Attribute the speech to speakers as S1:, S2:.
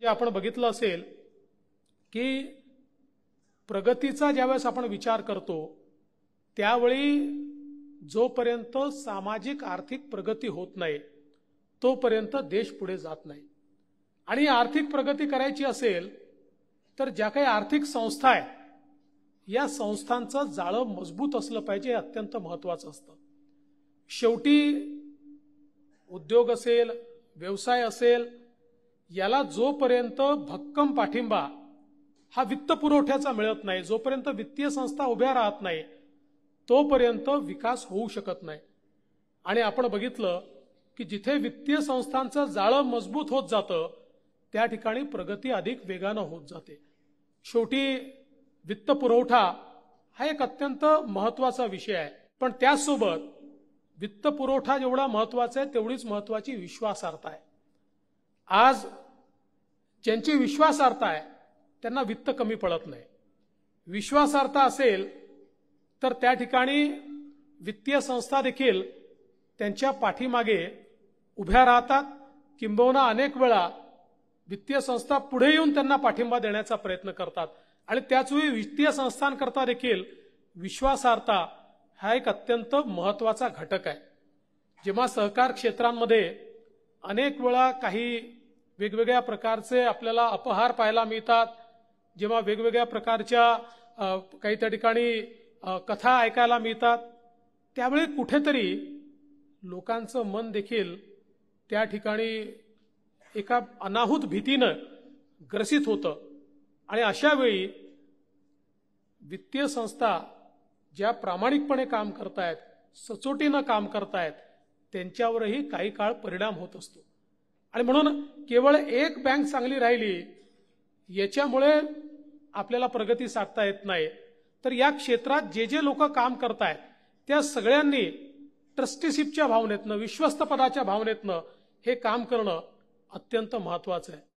S1: जे आपण बघितलं असेल की प्रगतीचा ज्यावेळेस आपण विचार करतो त्यावेळी जोपर्यंत सामाजिक आर्थिक प्रगती होत नाही तोपर्यंत देश पुढे जात नाही आणि आर्थिक प्रगती करायची असेल तर ज्या काही आर्थिक संस्था आहेत या संस्थांचं जाळं मजबूत असलं पाहिजे अत्यंत महत्वाचं असतं शेवटी उद्योग असेल व्यवसाय असेल याला जोपर्यंत भक्कम पाठिंबा हा वित्त पुरवठ्याचा मिळत नाही जोपर्यंत वित्तीय संस्था उभ्या राहत नाही तोपर्यंत विकास होऊ शकत नाही आणि आपण बघितलं की जिथे वित्तीय संस्थांचं जाळं मजबूत होत जातं त्या ठिकाणी प्रगती अधिक वेगानं होत जाते शेवटी वित्त पुरवठा हा एक अत्यंत महत्वाचा विषय आहे पण त्याचसोबत वित्त पुरवठा जेवढा महत्वाचा आहे तेवढीच महत्वाची विश्वासार्हता आहे आज ज्यांची विश्वासार्हता आहे त्यांना वित्त कमी पडत नाही विश्वासार्हता असेल तर त्या ठिकाणी वित्तीय संस्था देखील त्यांच्या पाठीमागे उभ्या राहतात किंबहुना अनेक वेळा वित्तीय संस्था पुढे येऊन त्यांना पाठिंबा देण्याचा प्रयत्न करतात आणि त्याचवेळी वित्तीय संस्थांकरता देखील विश्वासार्हता हा एक अत्यंत महत्वाचा घटक आहे जेव्हा सहकार क्षेत्रांमध्ये अनेक वेळा काही वेगवेगळ्या प्रकारचे आपल्याला अपहार पाहायला मिळतात जेव्हा वेगवेगळ्या प्रकारच्या काही त्या ठिकाणी कथा ऐकायला मिळतात त्यावेळी कुठेतरी लोकांचं मन देखील त्या ठिकाणी एका अनाहूत भीतीनं ग्रसित होतं आणि अशा वेळी वित्तीय संस्था ज्या प्रामाणिकपणे काम करतायत सचोटीनं काम करतायत त्यांच्यावरही काही काळ परिणाम होत असतो आणि म्हणून केवळ एक बँक चांगली राहिली याच्यामुळे आपल्याला प्रगती साधता येत नाही तर या क्षेत्रात जे जे लोक काम करतायत त्या सगळ्यांनी ट्रस्टीशिपच्या भावनेतनं विश्वस्तपदाच्या भावनेतनं हे काम करणं अत्यंत महत्वाचं आहे